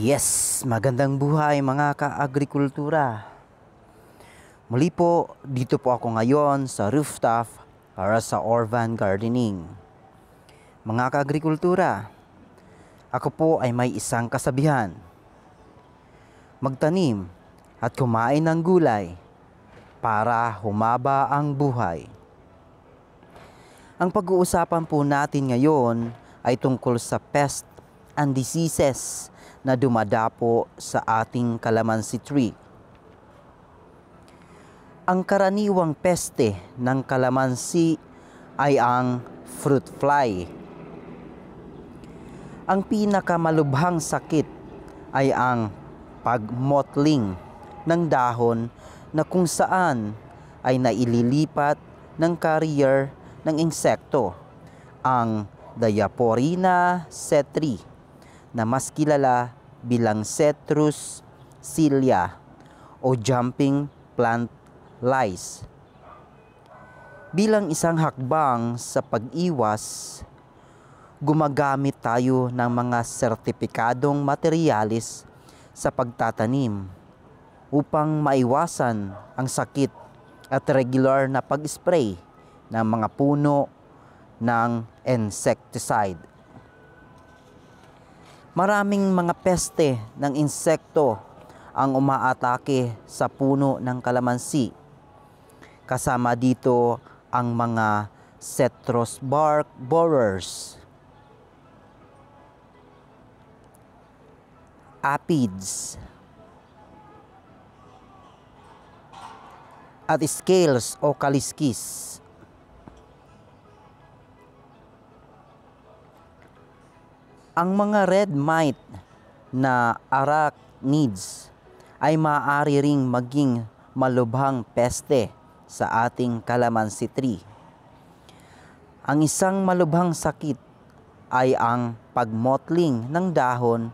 Yes! Magandang buhay mga ka-agrikultura! Muli po, dito po ako ngayon sa rooftop para sa Orvan Gardening. Mga ka-agrikultura, ako po ay may isang kasabihan. Magtanim at kumain ng gulay para humaba ang buhay. Ang pag-uusapan po natin ngayon ay tungkol sa pest and diseases na dumadapo sa ating kalamansi tree. Ang karaniwang peste ng kalamansi ay ang fruit fly. Ang pinakamalubhang sakit ay ang pagmotling ng dahon na kung saan ay naililipat ng carrier ng insekto, ang Diaporina cetri na mas kilala bilang Cetrus cilia o jumping plant lice. Bilang isang hakbang sa pag-iwas, gumagamit tayo ng mga sertipikadong materyales sa pagtatanim upang maiwasan ang sakit at regular na pag-spray ng mga puno ng insecticide. Maraming mga peste ng insekto ang umaatake sa puno ng kalamansi. Kasama dito ang mga cetrus bark borers, apids, at scales o kaliskis Ang mga red mite na arachnids ay maaari ring maging malubhang peste sa ating kalamansi tree. Ang isang malubhang sakit ay ang pagmotling ng dahon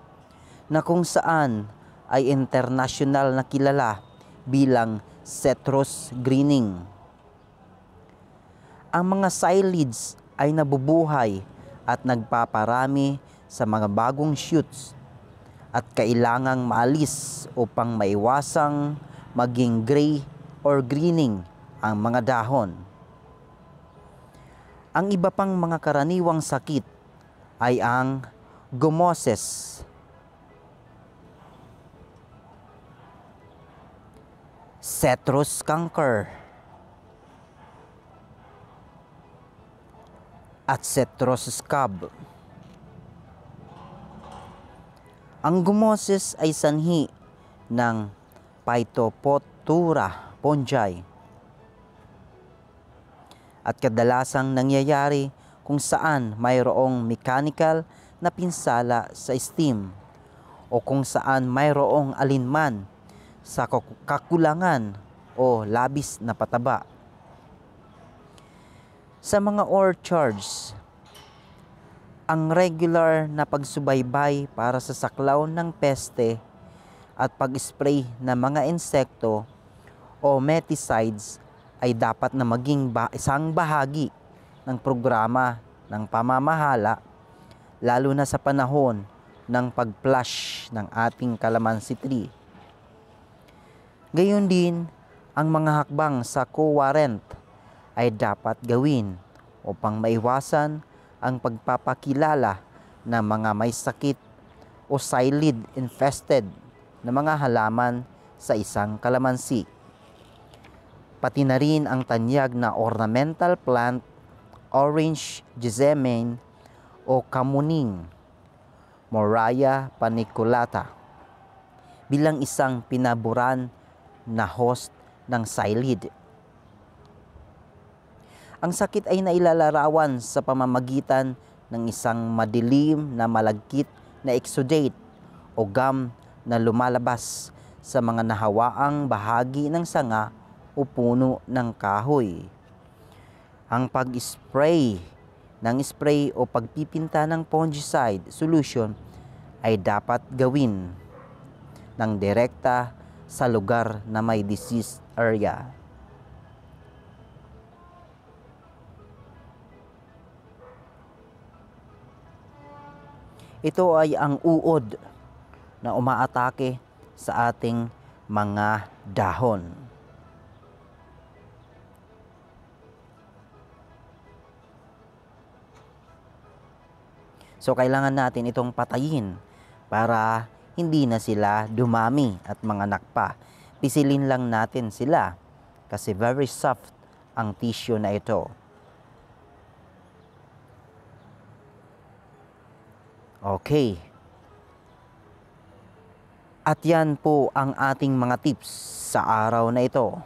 na kung saan ay internasyonal na kilala bilang cetrus greening. Ang mga psyllids ay nabubuhay at nagpaparami sa mga bagong shoots at kailangang maalis upang maiwasang maging gray or greening ang mga dahon. Ang iba pang mga karaniwang sakit ay ang gumoses, cetrus canker, at cetrus scab. Ang gumosis ay sanhi ng Phytophthora fungi at kadalasang nangyayari kung saan mayroong mechanical na pinsala sa steam o kung saan mayroong alinman sa kakulangan o labis na pataba. Sa mga orchards, ang regular na pagsubaybay para sa saklaw ng peste at pag-spray ng mga insekto o meticides ay dapat na maging ba- isang bahagi ng programa ng pamamahala lalo na sa panahon ng pag-flush ng ating kalamansi tree. Gayon din, ang mga hakbang sa co-warrant ay dapat gawin upang maiwasan ang pagpapakilala ng mga may sakit o silid infested na mga halaman sa isang kalamansi. Pati na rin ang tanyag na ornamental plant, orange jessamine o kamuning, Moraya paniculata, bilang isang pinaburan na host ng silid ang sakit ay nailalarawan sa pamamagitan ng isang madilim na malagkit na exudate o gum na lumalabas sa mga nahawaang bahagi ng sanga o puno ng kahoy. Ang pag-spray ng spray o pagpipinta ng fungicide solution ay dapat gawin ng direkta sa lugar na may disease area. Ito ay ang uod na umaatake sa ating mga dahon. So kailangan natin itong patayin para hindi na sila dumami at manganak pa. Pisilin lang natin sila kasi very soft ang tissue na ito. Okay. At yan po ang ating mga tips sa araw na ito.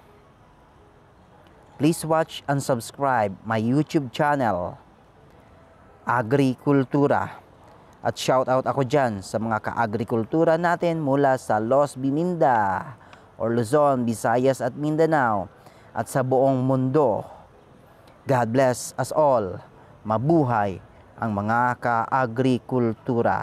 Please watch and subscribe my YouTube channel, Agrikultura. At shout out ako dyan sa mga ka-agrikultura natin mula sa Los Biminda or Luzon, Visayas at Mindanao at sa buong mundo. God bless us all. Mabuhay ang mga kaagrikultura.